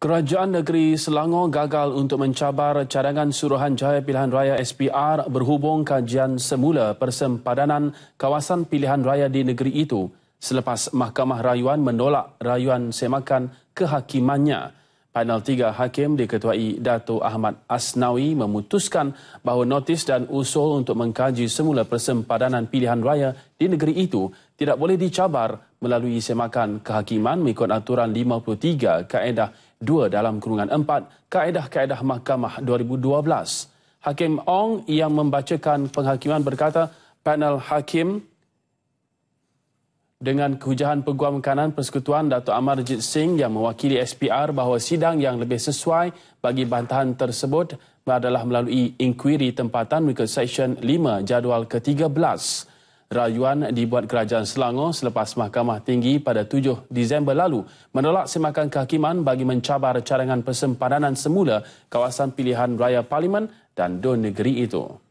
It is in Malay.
Kerajaan negeri Selangor gagal untuk mencabar cadangan suruhan Suruhanjaya Pilihan Raya SPR berhubung kajian semula persempadanan kawasan pilihan raya di negeri itu selepas Mahkamah Rayuan menolak rayuan semakan kehakimannya. Panel tiga hakim diketuai Dato Ahmad Asnawi memutuskan bahawa notis dan usul untuk mengkaji semula persempadanan pilihan raya di negeri itu tidak boleh dicabar melalui semakan kehakiman mengikut aturan 53 kaedah dua dalam kurungan empat kaedah-kaedah mahkamah 2012. Hakim Ong yang membacakan penghakiman berkata panel hakim dengan kehujahan peguam kanan persekutuan Dato' Amarjit Singh yang mewakili SPR bahawa sidang yang lebih sesuai bagi bantahan tersebut adalah melalui inquiry tempatan Wicked Session 5 jadual ke-13 rayuan dibuat kerajaan Selangor selepas Mahkamah Tinggi pada 7 Disember lalu menolak semakan kehakiman bagi mencabar cadangan persempadanan semula kawasan pilihan raya Parlimen dan Dun Negeri itu.